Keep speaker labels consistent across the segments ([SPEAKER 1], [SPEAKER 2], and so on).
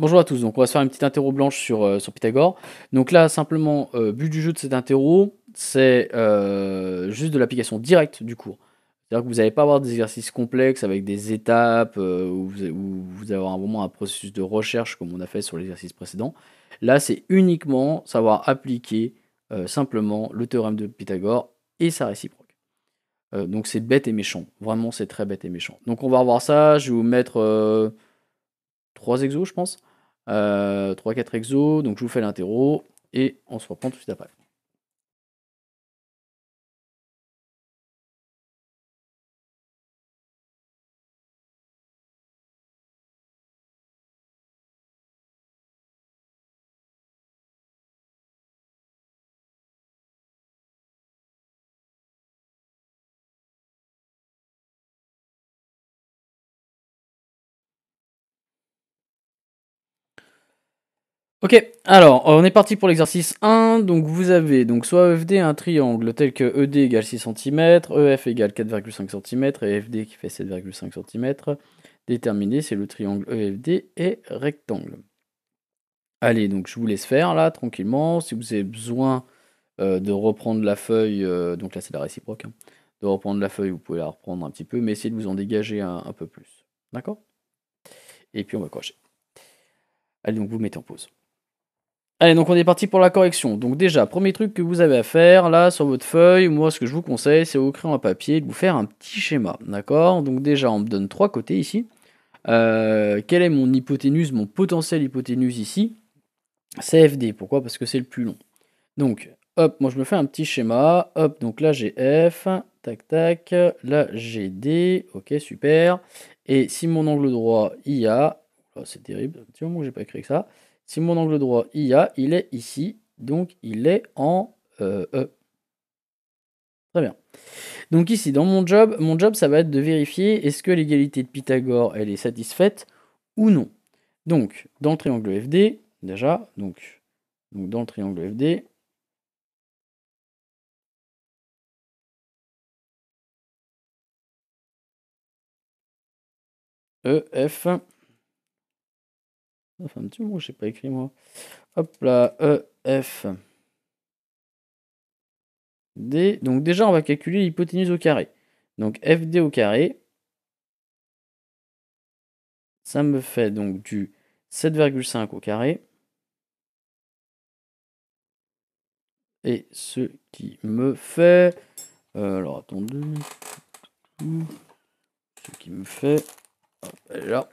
[SPEAKER 1] Bonjour à tous, donc on va se faire une petite interro blanche sur, euh, Pythagore. Donc là, simplement, euh, but du jeu de cette interro, c'est euh, juste de l'application directe du cours. C'est-à-dire que vous n'allez pas avoir des exercices complexes avec des étapes où vous, allez avoir vraiment un processus de recherche comme on a fait sur l'exercice précédent. Là, c'est uniquement savoir appliquer simplement le théorème de Pythagore et sa réciproque. donc c'est bête et méchant. Vraiment, c'est très bête et méchant. Donc on va revoir ça. Je vais vous mettre trois exos, je
[SPEAKER 2] pense. 3-4 euh, exos, donc je vous fais l'interro et on se reprend tout de suite après. Ok, alors on est parti pour l'exercice 1. Donc vous avez
[SPEAKER 1] donc soit EFD un triangle tel que ED égale 6 cm, EF égale 4,5 cm et FD qui fait 7,5 cm. Déterminé, c'est le triangle EFD et rectangle. Allez, donc je vous laisse faire là tranquillement. Si vous avez besoin euh, de reprendre la feuille, euh, donc là c'est la réciproque, hein. de reprendre la feuille, vous pouvez la reprendre un petit peu, mais essayez de vous en dégager un, peu plus. D'accord Et puis on va crocher. Allez, donc vous mettez en pause. Allez, donc on est parti pour la correction. Donc déjà, premier truc que vous avez à faire, là, sur votre feuille, moi, ce que je vous conseille, c'est au crayon à papier de vous faire un petit schéma, d'accord Donc déjà, on me donne trois côtés ici. Euh, quel quelle est mon hypoténuse, mon potentiel hypoténuse ici CFD, pourquoi Parce que c'est le plus long. Donc, hop, moi, je me fais un petit schéma. Hop, donc là, j'ai F, tac, tac. Là, j'ai D, ok, super. Et si mon angle droit, IA, oh, c'est terrible, un petit moment j'ai pas écrit que ça si mon angle droit IA, il est ici, donc il est en euh, E. Très bien. Donc ici, dans mon job, mon job, ça va être de vérifier est-ce que l'égalité de Pythagore, elle est satisfaite ou non. Donc,
[SPEAKER 2] dans le triangle FD, déjà, donc, dans le triangle FD, EF. 1 Enfin, un petit mot je n'ai pas écrit moi. Hop là, E, F,
[SPEAKER 1] D. Donc déjà, on va calculer l'hypoténuse au carré. Donc FD au
[SPEAKER 2] carré, ça me fait donc du 7,5 au carré. Et
[SPEAKER 1] ce qui me fait... Euh, alors attendez. Ce qui me fait... Hop, là.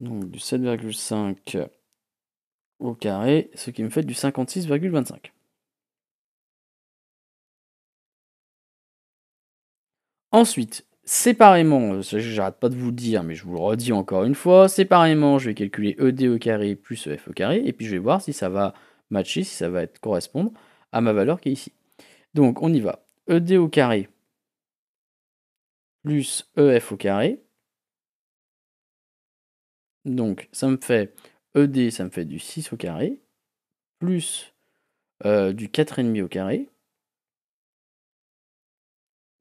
[SPEAKER 1] Donc du 7,5 au carré,
[SPEAKER 2] ce qui me fait du 56,25. Ensuite, séparément, euh, j'arrête pas de vous le dire, mais je vous
[SPEAKER 1] le redis encore une fois, séparément, je vais calculer ED au carré plus EF au carré, et puis je vais voir si ça va matcher, si ça va être, correspondre à ma valeur qui est ici. Donc on y va. ED au carré plus EF au carré donc, ça me fait ED, ça me fait du 6 au carré, plus euh, du 4,5 au carré.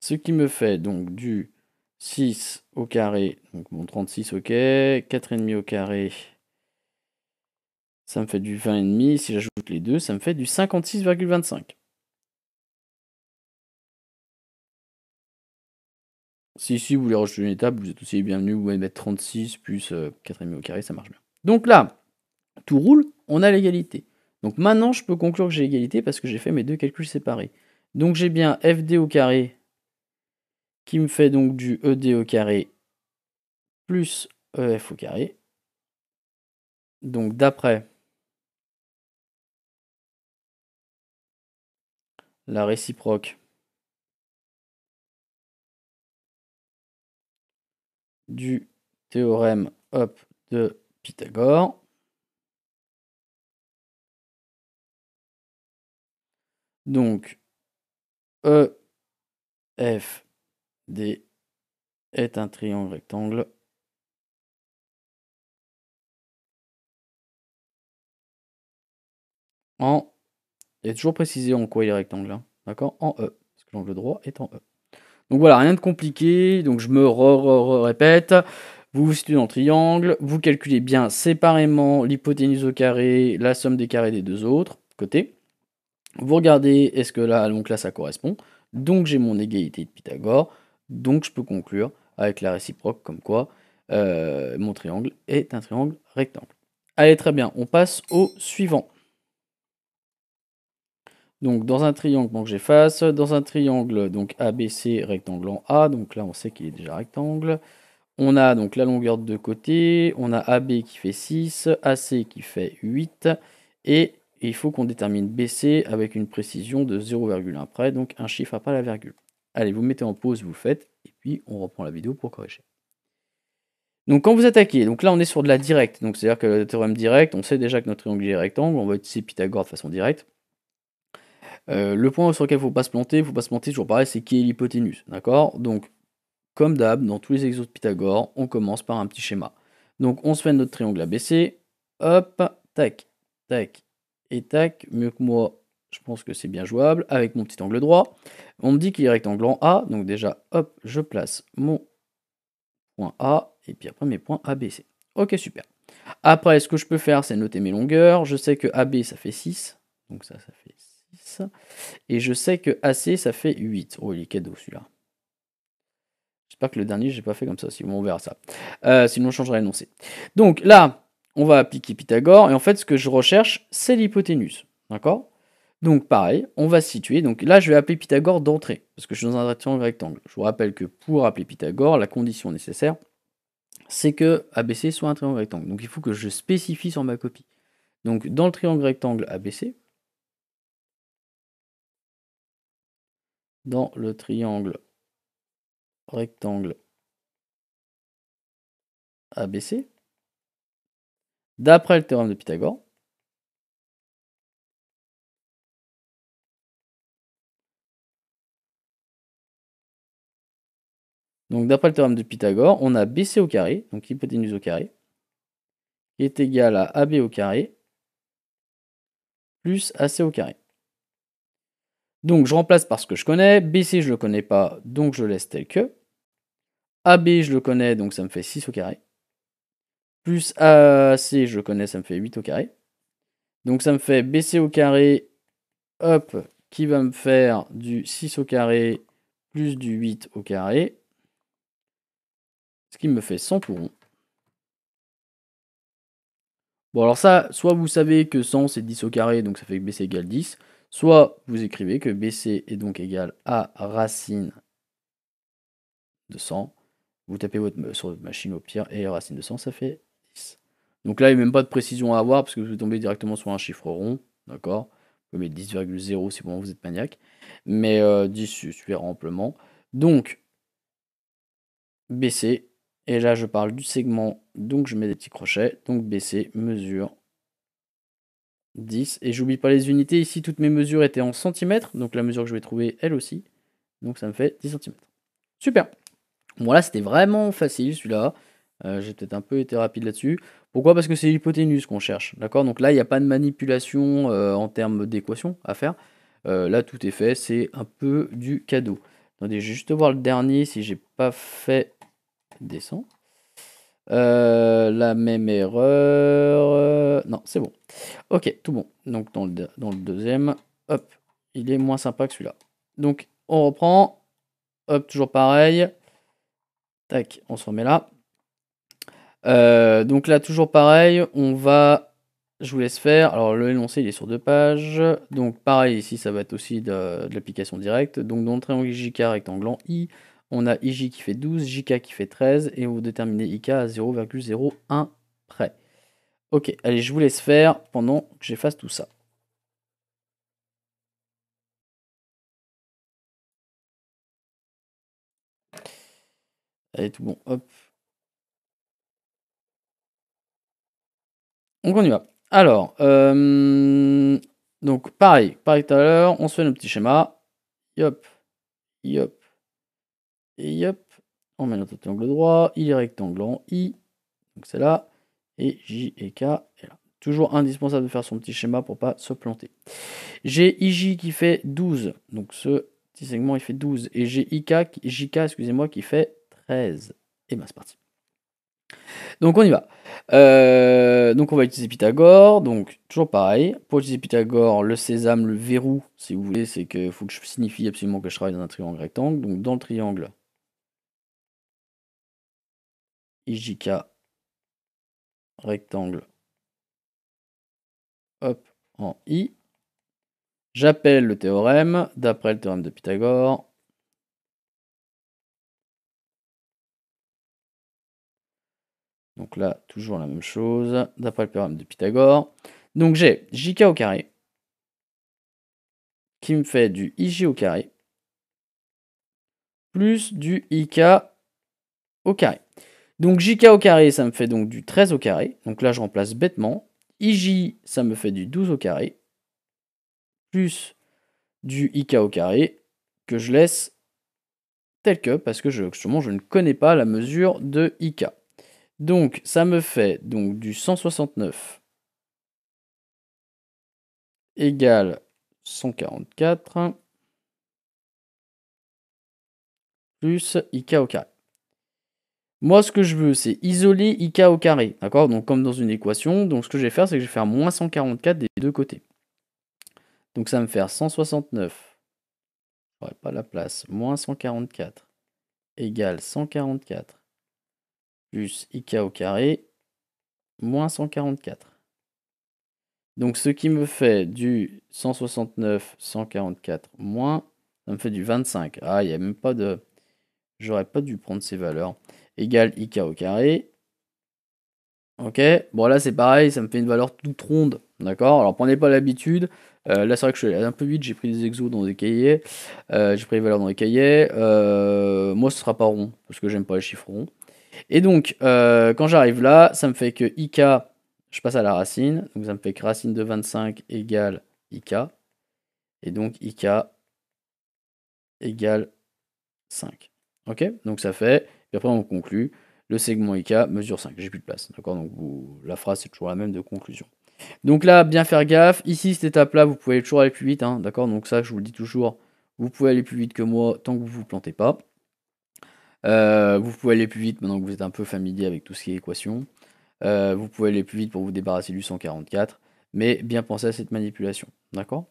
[SPEAKER 1] Ce qui me fait donc du 6 au carré, donc mon 36 ok, 4,5 au carré, ça me fait du 20,5. Si j'ajoute les deux, ça me fait du 56,25. Si, si, vous voulez rejeter une étape, vous êtes aussi bienvenu, Vous pouvez mettre 36 plus 4,5 euh, au carré, ça marche bien. Donc là, tout roule, on a l'égalité. Donc maintenant, je peux conclure que j'ai l'égalité, parce que j'ai fait mes deux calculs séparés. Donc j'ai bien FD au carré qui me fait donc du ED au carré plus
[SPEAKER 2] EF au carré. Donc d'après la réciproque du théorème hop de Pythagore. Donc, E, F, D est un triangle rectangle. En, est toujours précisé en quoi il est rectangle, hein. d'accord En E, parce que l'angle droit
[SPEAKER 1] est en E. Donc voilà, rien de compliqué. Donc je me répète. Vous vous situez dans triangle, vous calculez bien séparément l'hypoténuse au carré, la somme des carrés des deux autres côtés. Vous regardez, est-ce que là, donc là, ça correspond. Donc j'ai mon égalité de Pythagore. Donc je peux conclure avec la réciproque comme quoi euh, mon triangle est un triangle rectangle. Allez, très bien, on passe au suivant. Donc dans un triangle, donc j'efface. Dans un triangle, donc ABC, rectangle en A. Donc là, on sait qu'il est déjà rectangle. On a donc la longueur de deux côtés. On a AB qui fait 6, AC qui fait 8. Et il faut qu'on détermine BC avec une précision de 0,1 près, donc un chiffre après la virgule. Allez, vous mettez en pause, vous faites, et puis on reprend la vidéo pour corriger. Donc quand vous attaquez, donc là on est sur de la directe, donc c'est-à-dire que le théorème direct, on sait déjà que notre triangle est rectangle, on va utiliser Pythagore de façon directe. Euh, le point sur lequel il ne faut pas se planter, il ne faut pas se planter, toujours pareil, c'est qui est l'hypoténuse. D'accord Donc, comme d'hab, dans tous les exos de Pythagore, on commence par un petit schéma. Donc, on se fait notre triangle ABC. Hop, tac, tac et tac. Mieux que moi, je pense que c'est bien jouable. Avec mon petit angle droit, on me dit qu'il est rectangle en A. Donc, déjà, hop, je place mon point A et puis après mes points ABC. Ok, super. Après, ce que je peux faire, c'est noter mes longueurs. Je sais que AB, ça fait 6. Donc, ça, ça fait 6. Et je sais que AC, ça fait 8. Oh, il est cadeau celui-là. J'espère que le dernier, j'ai pas fait comme ça. Sinon, on verra ça. Euh, sinon, je changerai l'énoncé. Donc là, on va appliquer Pythagore. Et en fait, ce que je recherche, c'est l'hypoténuse. D'accord donc pareil, on va situer. Donc là, je vais appeler Pythagore d'entrée, parce que je suis dans un triangle rectangle. Je vous rappelle que pour appeler Pythagore, la condition nécessaire, c'est que ABC soit un triangle rectangle. Donc il faut que je spécifie sur ma copie. Donc dans le triangle rectangle
[SPEAKER 2] ABC, dans le triangle rectangle ABC, d'après le théorème de Pythagore, Donc d'après le théorème de Pythagore, on a BC au carré, donc
[SPEAKER 1] hypoténuse au carré, qui est égal à AB au carré plus AC au carré. Donc je remplace par ce que je connais. BC, je ne le connais pas, donc je laisse tel que. AB, je le connais, donc ça me fait 6 au carré. Plus AC, je le connais, ça me fait 8 au carré. Donc ça me fait BC au carré, hop, qui va me faire du 6 au carré plus du 8 au carré. Ce qui me fait 100 pour rond. Bon alors ça, soit vous savez que 100 c'est 10 au carré, donc ça fait que BC égale 10, Soit vous écrivez que BC est donc égal à racine de 100. Vous tapez votre, sur votre machine au pire et racine de 100, ça fait 10. Donc là, il n'y a même pas de précision à avoir parce que vous tombez directement sur un chiffre rond. D'accord Vous pouvez mettre 10,0 si bon, vous êtes maniaque. Mais 10 euh, suffira amplement. Donc, BC. Et là, je parle du segment, donc je mets des petits crochets. Donc BC mesure 10. Et j'oublie pas les unités. Ici, toutes mes mesures étaient en centimètres. Donc la mesure que je vais trouver, elle aussi. Donc ça me fait 10 centimètres. Super. Voilà, c'était vraiment facile celui-là. Euh, j'ai peut-être un peu été rapide là-dessus. Pourquoi Parce que c'est l'hypoténuse qu'on cherche. D'accord Donc là, il n'y a pas de manipulation euh, en termes d'équation à faire. Euh, là, tout est fait. C'est un peu du cadeau. Attendez, je juste voir le dernier si j'ai pas fait descendre. Euh, la même erreur. Euh, non, c'est bon. Ok, tout bon. Donc dans le, deuxième, hop, il est moins sympa que celui-là. Donc on reprend. Hop, toujours pareil. Tac, on se remet là. Euh, donc là, toujours pareil, on va. Je vous laisse faire. Alors le énoncé, il est sur deux pages. Donc pareil, ici, ça va être aussi de, l'application directe. Donc dans le triangle J rectangle en I, on a IJ qui fait 12, JK qui fait 13, et vous déterminez IK à
[SPEAKER 2] 0,01 près. Ok, allez, je vous laisse faire pendant que j'efface tout ça. Allez, tout bon, hop. Donc on y va. Alors, euh,
[SPEAKER 1] donc pareil, pareil tout à l'heure, on se fait un petit schéma. Yop, yop, et hop, on met notre triangle droit, il est rectangle en I, donc c'est là, et J et K est là. Toujours indispensable de faire son petit schéma pour ne pas se planter. J'ai IJ qui fait 12, donc ce petit segment il fait 12, et j'ai JK, excusez-moi, qui fait 13. Et ben c'est parti. Donc on y va. Euh, donc on va utiliser Pythagore. Donc toujours pareil. Pour utiliser Pythagore, le sésame, le verrou, si vous voulez, c'est que faut que je signifie absolument que je travaille dans un triangle
[SPEAKER 2] rectangle. Donc dans le triangle, IJK rectangle hop,
[SPEAKER 1] en I. J'appelle le théorème d'après le théorème de Pythagore.
[SPEAKER 2] Donc là, toujours la même chose, d'après le théorème de Pythagore. Donc j'ai jk au
[SPEAKER 1] carré qui me fait du ij au carré plus du ik au carré. Donc JK au carré, ça me fait donc du 13 au carré. Donc là, je remplace bêtement. IJ, ça me fait du 12 au carré. Plus du IK au carré, que je laisse tel que, parce que je, justement, je ne connais pas la mesure de IK.
[SPEAKER 2] Donc, ça me fait donc du 169 égale 144
[SPEAKER 1] plus IK au carré. Moi, ce que je veux, c'est isoler ik au carré, d'accord Donc, comme dans une équation, donc ce que je vais faire, c'est que je vais faire moins 144 des deux côtés. Donc, ça va me faire 169, j'aurai pas la place, moins 144 égale 144 plus ik au carré, moins 144. Donc, ce qui me fait du 169, 144 moins, ça me fait du 25. Ah, il n'y a même pas de... J'aurais pas dû prendre ces valeurs égale ik au carré. Ok, bon là c'est pareil, ça me fait une valeur toute ronde, d'accord Alors prenez pas l'habitude, euh, là c'est vrai que je suis un peu vite, j'ai pris des exos dans des cahiers, euh, j'ai pris les valeurs dans les cahiers, euh, moi ce sera pas rond, parce que j'aime pas les chiffres ronds. Et donc, quand j'arrive là, ça me fait que ik, je passe à la racine, donc ça me fait que racine de 25 égale ik, et donc ik égale 5. Ok, donc ça fait et après, on conclut. Le segment IK mesure 5. J'ai plus de place. D'accord Donc, la phrase, c'est toujours la même de conclusion. Donc là, bien faire gaffe. Ici, cette étape-là, vous pouvez toujours aller plus vite. Hein, d'accord Donc, ça, je vous le dis toujours. Vous pouvez aller plus vite que moi tant que vous ne vous plantez pas. Euh, vous pouvez aller plus vite maintenant que vous êtes un peu familier avec tout ce qui est équation. Euh, vous pouvez aller plus vite pour vous débarrasser du 144. Mais bien penser à cette manipulation. D'accord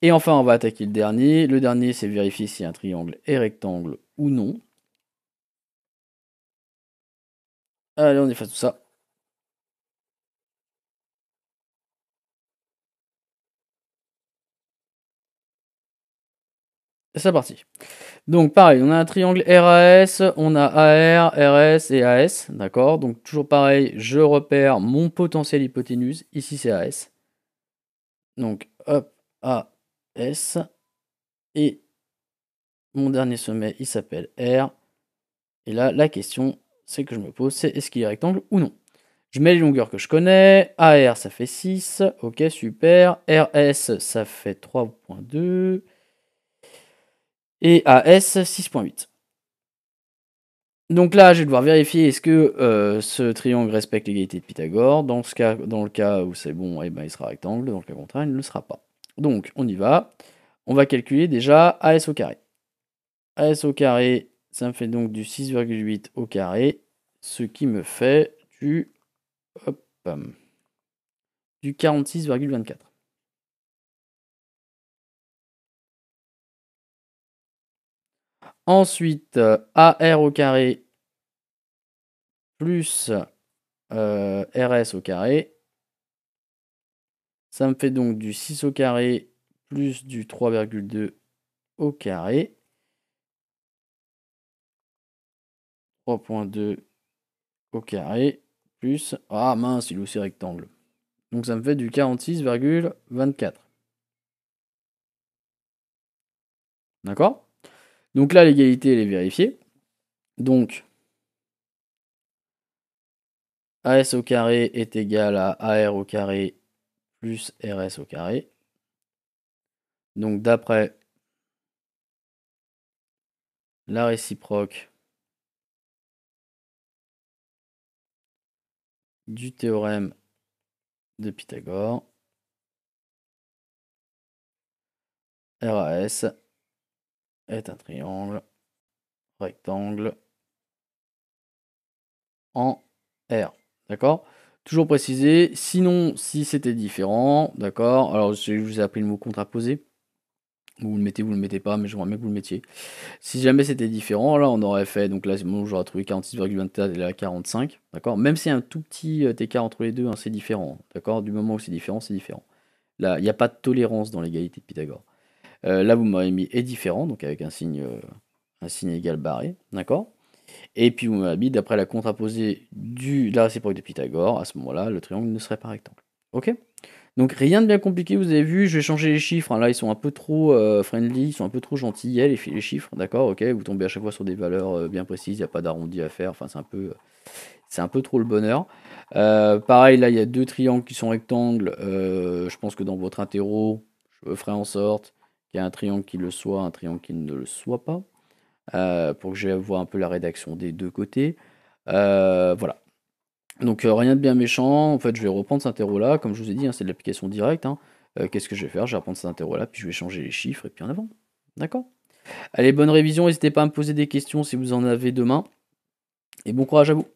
[SPEAKER 1] Et enfin, on va attaquer le dernier. Le dernier, c'est vérifier si un triangle
[SPEAKER 2] est rectangle ou non. Allez, on efface tout ça. C'est parti.
[SPEAKER 1] Donc pareil, on a un triangle RAS, on a AR, RS et AS, d'accord Donc toujours pareil, je repère mon potentiel hypoténuse, ici c'est AS. Donc hop, AS, et mon dernier sommet il s'appelle R. Et là, la question c'est que je me pose, c'est est-ce qu'il est rectangle ou non. Je mets les longueurs que je connais. AR, ça fait 6. Ok, super. RS, ça fait 3.2. Et AS, 6.8. Donc là, je vais devoir vérifier est-ce que euh, ce triangle respecte l'égalité de Pythagore. Dans, ce dans le cas où c'est bon, eh ben, il sera rectangle. Dans le cas contraire, il ne le sera pas. Donc, on y va. On va calculer déjà AS au carré. AS au carré, ça me fait donc du 6,8 au carré, ce qui me
[SPEAKER 2] fait du, du 46,24. Ensuite, euh, AR au carré plus
[SPEAKER 1] euh, RS au carré. Ça me fait donc du 6 au carré plus du 3,2 au carré. 3.2 au carré plus. Ah mince, il est aussi rectangle. Donc ça me fait du 46,24. D'accord Donc là, l'égalité, elle est vérifiée. Donc, AS au carré est égal à AR au carré plus RS au
[SPEAKER 2] carré. Donc d'après la réciproque du théorème de Pythagore. RAS est un triangle rectangle en
[SPEAKER 1] R. D'accord Toujours préciser, sinon si c'était différent, d'accord Alors je vous ai appris le mot contraposé vous le mettez, vous le mettez pas, mais j'aimerais bien que vous le mettiez. Si jamais c'était différent, là on aurait fait, donc là bon, j'aurais trouvé 46,24 et là 45, d'accord Même si un tout petit euh, écart entre les deux, hein, c'est différent, d'accord Du moment où c'est différent, c'est différent. Là, il n'y a pas de tolérance dans l'égalité de Pythagore. Euh, là, vous m'avez mis est différent, donc avec un signe, euh, un signe égal barré, d'accord Et puis vous m'avez mis, d'après la contraposée du, la réciproque de Pythagore, à ce moment-là, le triangle ne serait pas rectangle. Ok donc rien de bien compliqué, vous avez vu, je vais changer les chiffres. Hein. là, ils sont un peu trop euh, friendly, ils sont un peu trop gentils, les, les chiffres, d'accord Ok, vous tombez à chaque fois sur des valeurs euh, bien précises, il n'y a pas d'arrondi à faire, enfin c'est un peu... Euh, c'est un peu trop le bonheur. pareil, là, il y a deux triangles qui sont rectangles. je pense que dans votre interro, je ferai en sorte qu'il y ait un triangle qui le soit, un triangle qui ne le soit pas. pour que je vois un peu la rédaction des deux côtés. voilà, donc euh, rien de bien méchant, en fait je vais reprendre cet interro là, comme je vous ai dit, hein, c'est de l'application directe. Hein. Euh, qu'est-ce que je vais faire Je vais reprendre cet interro là, puis je vais changer les chiffres et puis en avant. D'accord Allez, bonne
[SPEAKER 2] révision, n'hésitez pas à me poser des questions si vous en avez demain. Et bon courage à vous